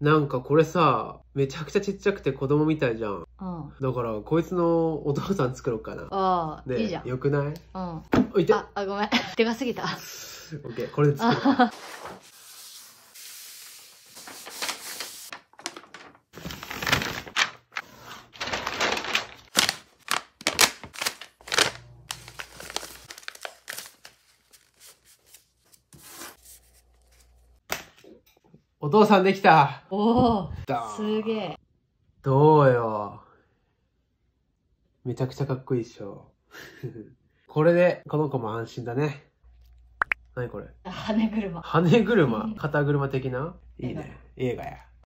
なんかこれさ、めちゃくちゃちっちゃくて子供みたいじゃん。うん。だから、こいつのお父さん作ろうかな。ああ、ねいいじゃん。よくないあ、おいてあ、ごめん。でかすぎた。オッケー、これで作る。お父さんできたおおすげえ。どうよ。めちゃくちゃかっこいいっしょ。これで、この子も安心だね。何これ羽車。羽車、肩車的な、いいね。映画や。